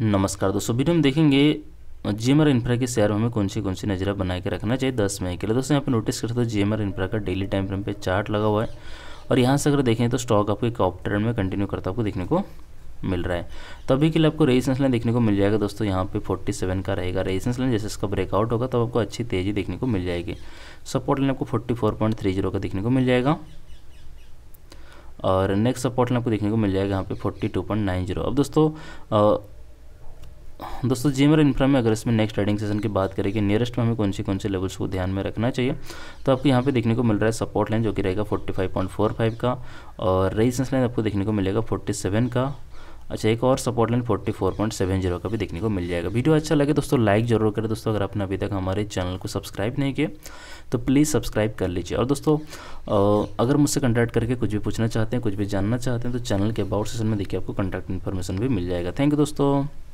नमस्कार दोस्तों वीडियो में देखेंगे जी एम इंफ्रा के शेयर हमें कौन सी कौन सी नजरा बना के रखना चाहिए दस मई के लिए दोस्तों यहाँ पे नोटिस करते हो जी एम इंफ्रा का डेली टाइम फ्रेम पे चार्ट लगा हुआ है और यहाँ से अगर देखें तो स्टॉक आपको एक ऑप ट्रेंड में कंटिन्यू करता आपको देखने को मिल रहा है तो अभी के लिए आपको रेजिस्टेंस लाइन देखने को मिल जाएगा दोस्तों यहाँ पे 47 का रहेगा रेजिस्टेंस लाइन जैसे इसका ब्रेकआउट होगा तब तो आपको अच्छी तेज़ी देखने को मिल जाएगी सपोर्ट लाइन आपको 44.30 का देखने को मिल जाएगा और नेक्स्ट सपोर्ट लाइन आपको देखने को मिल जाएगा यहाँ पे 42.90 अब दोस्तों दोस्तों जीमेल इन्फ्रा में अगर इसमें नेक्स्ट ट्रेडिंग सेशन की बात करें कि नियरेस्ट में हमें कौन से कौन से लेवल्स को ध्यान में रखना चाहिए तो आपको यहाँ पे देखने को मिल रहा है सपोर्ट लाइन जो कि रहेगा 45.45 का और रेजिस्टेंस लाइन आपको देखने को मिलेगा 47 का अच्छा एक और सपोर्ट लाइन 44.70 का भी देखने को मिल जाएगा वीडियो अच्छा लगे दोस्तों लाइक जरूर करें दोस्तों अगर आपने अभी तक हमारे चैनल को सब्सक्राइब नहीं किया तो प्लीज़ सब्सक्राइब कर लीजिए और दोस्तों अगर मुझसे कंटैक्ट करके कुछ भी पूछना चाहते हैं कुछ भी जानना चाहते हैं तो चैनल के अबाउट सेशन में देखिए आपको कॉन्टैक्ट इन्फॉर्मेशन भी मिल जाएगा थैंक यू दोस्तों